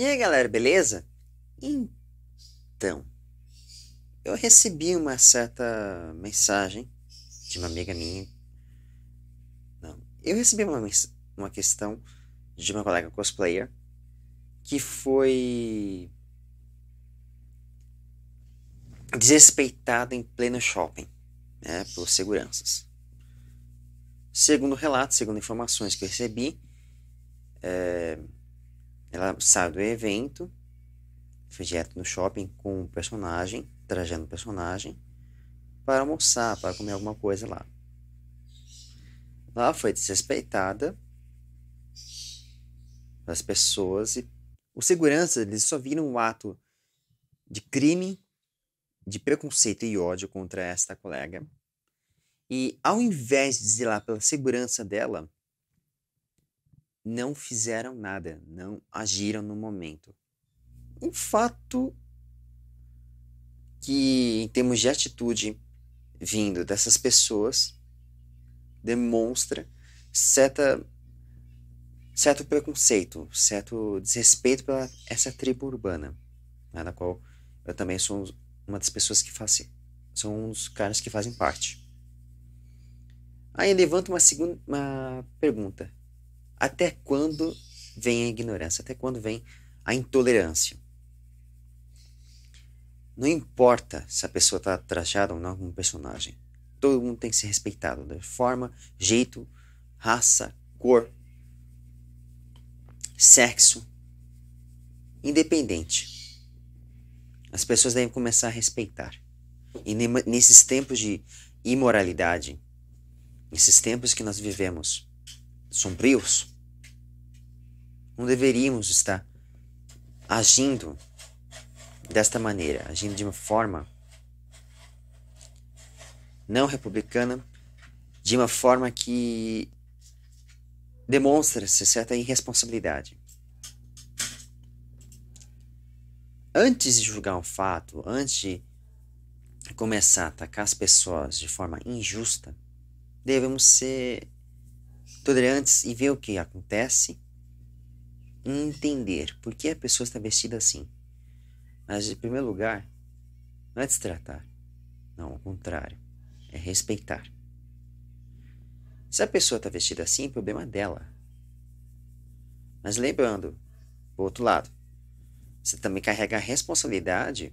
E aí, galera, beleza? Então, eu recebi uma certa mensagem de uma amiga minha. Não, eu recebi uma, uma questão de uma colega cosplayer que foi desrespeitada em pleno shopping né, por seguranças. Segundo relatos, segundo informações que eu recebi, é, ela sai do evento, foi direto no shopping com o personagem, trajando o personagem, para almoçar, para comer alguma coisa lá. Lá foi desrespeitada pelas pessoas e os seguranças eles só viram o um ato de crime, de preconceito e ódio contra esta colega. E ao invés de zelar pela segurança dela, não fizeram nada, não agiram no momento. Um fato que, em termos de atitude vindo dessas pessoas, demonstra certa, certo preconceito, certo desrespeito pela essa tribo urbana, né, da qual eu também sou uma das pessoas que fazem, são uns caras que fazem parte. Aí levanta uma segunda uma pergunta. Até quando vem a ignorância? Até quando vem a intolerância? Não importa se a pessoa está trajada ou não como personagem. Todo mundo tem que ser respeitado da né? forma, jeito, raça, cor, sexo, independente. As pessoas devem começar a respeitar. E nesses tempos de imoralidade, nesses tempos que nós vivemos, sombrios, não deveríamos estar agindo desta maneira, agindo de uma forma não republicana, de uma forma que demonstra-se certa irresponsabilidade. Antes de julgar um fato, antes de começar a atacar as pessoas de forma injusta, devemos ser tolerantes e ver o que acontece e entender por que a pessoa está vestida assim. Mas, em primeiro lugar, não é destratar. Não, ao contrário. É respeitar. Se a pessoa está vestida assim, o problema é dela. Mas lembrando, do outro lado, você também carrega a responsabilidade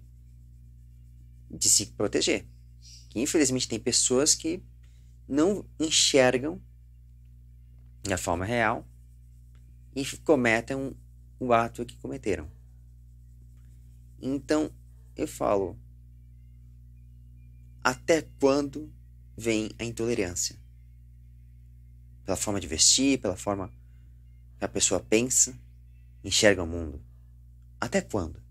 de se proteger. Que infelizmente tem pessoas que não enxergam na forma real e cometem o ato que cometeram. Então, eu falo, até quando vem a intolerância? Pela forma de vestir, pela forma que a pessoa pensa, enxerga o mundo. Até quando?